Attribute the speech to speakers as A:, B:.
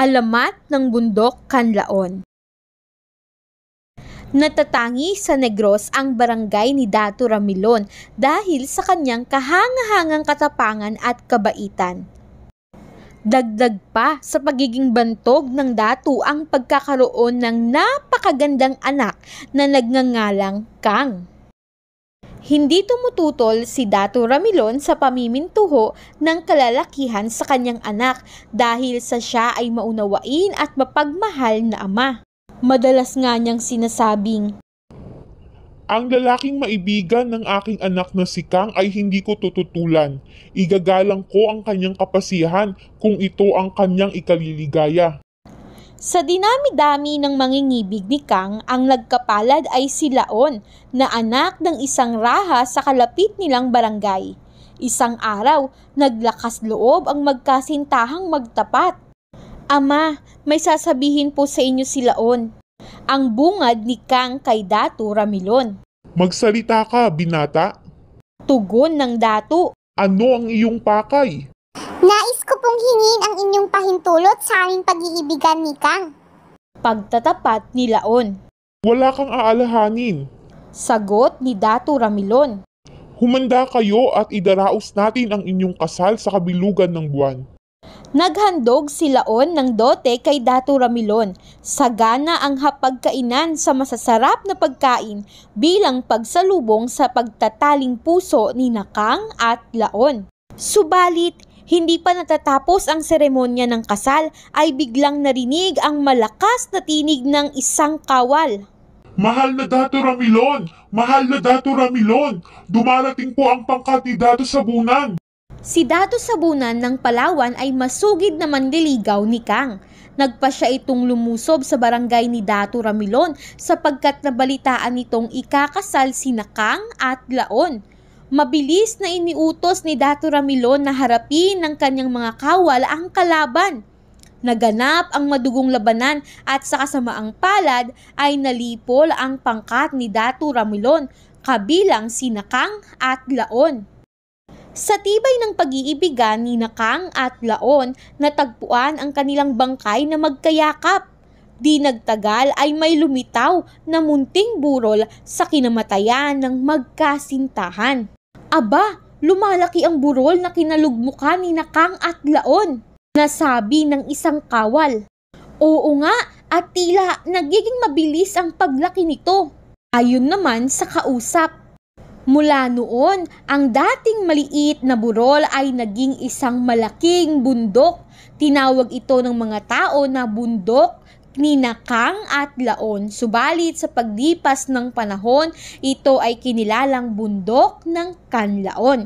A: alamat ng bundok Kanlaon. Natatangi sa Negros ang barangay ni Dato Ramilon dahil sa kanyang kahangahangang katapangan at kabaitan. Dagdag pa sa pagiging bantog ng Dato ang pagkakaroon ng napakagandang anak na nagngangalang Kang. Hindi tumututol si Dato Ramilon sa pamimintuho ng kalalakihan sa kanyang anak dahil sa siya ay maunawain at mapagmahal na ama. Madalas nga niyang sinasabing,
B: Ang lalaking maibigan ng aking anak na si Kang ay hindi ko tututulan. Igagalang ko ang kanyang kapasihan kung ito ang kanyang ikaliligaya.
A: Sa dinami-dami ng mangingibig ni Kang, ang nagkapalad ay si Laon na anak ng isang raha sa kalapit nilang barangay. Isang araw, naglakas loob ang magkasintahang magtapat. Ama, may sasabihin po sa inyo si Laon. Ang bungad ni Kang kay Datu Ramilon.
B: Magsalita ka, binata.
A: Tugon ng
B: Datu. Ano ang iyong pakay?
A: Nais ko pong hingin ang inyong pahintulot sa aming pag-iibigan ni Kang. Pagtatapat ni Laon. Wala kang aalahanin. Sagot ni Dato Ramilon. Humanda kayo at
B: idaraos natin ang inyong kasal sa kabilugan ng buwan.
A: Naghandog si Laon ng dote kay Dato Ramilon. Sagana ang hapagkainan sa masasarap na pagkain bilang pagsalubong sa pagtataling puso ni Nakang at Laon. Subalit, hindi pa natatapos ang seremonya ng kasal ay biglang narinig ang malakas na tinig ng isang kawal. Mahal
B: na Dato Ramilon! Mahal na Dato Ramilon! Dumarating po ang pangkandidato
A: sa bunan! Si Dato Sabunan ng Palawan ay masugid na manliligaw ni Kang. Nagpa siya itong lumusob sa barangay ni Dato Ramilon sapagkat nabalitaan nitong ikakasal si Nakang at Laon mabilis na iniutos ni Dato Ramilon na harapin ng kanyang mga kawal ang kalaban. Naganap ang madugong labanan at sa kasamaang palad ay nalipol ang pangkat ni Dato Ramilon kabilang si Nakang at Laon. Sa tibay ng pag-iibigan ni Nakang at Laon, natagpuan ang kanilang bangkay na magkayakap. Di nagtagal ay may lumitaw na munting burol sa kinamatayan ng magkasintahan. Aba, lumalaki ang burol na kinalugmuka ni Nakang at Laon, nasabi ng isang kawal. Oo nga, at tila nagiging mabilis ang paglaki nito. Ayon naman sa kausap. Mula noon, ang dating maliit na burol ay naging isang malaking bundok. Tinawag ito ng mga tao na bundok ni Nakang at Laon. Subalit sa pagdipas ng panahon, ito ay kinilalang bundok ng Kanlaon.